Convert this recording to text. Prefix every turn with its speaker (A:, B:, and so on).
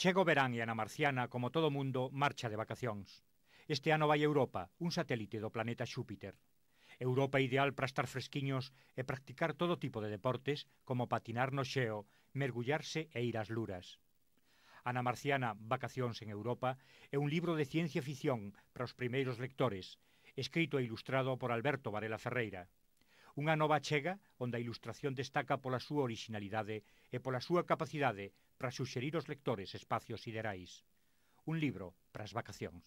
A: Chega o verán e Ana Marciana, como todo mundo, marcha de vacacións. Este ano vai a Europa, un satélite do planeta Xúpiter. Europa ideal para estar fresquiños e practicar todo tipo de deportes, como patinar no xeo, mergullarse e ir ás luras. Ana Marciana, Vacacións en Europa, é un libro de ciencia ficción para os primeiros lectores, escrito e ilustrado por Alberto Varela Ferreira. Unha nova chega onde a ilustración destaca pola súa originalidade e pola súa capacidade para suxerir aos lectores espacios siderais. Un libro para as vacacións.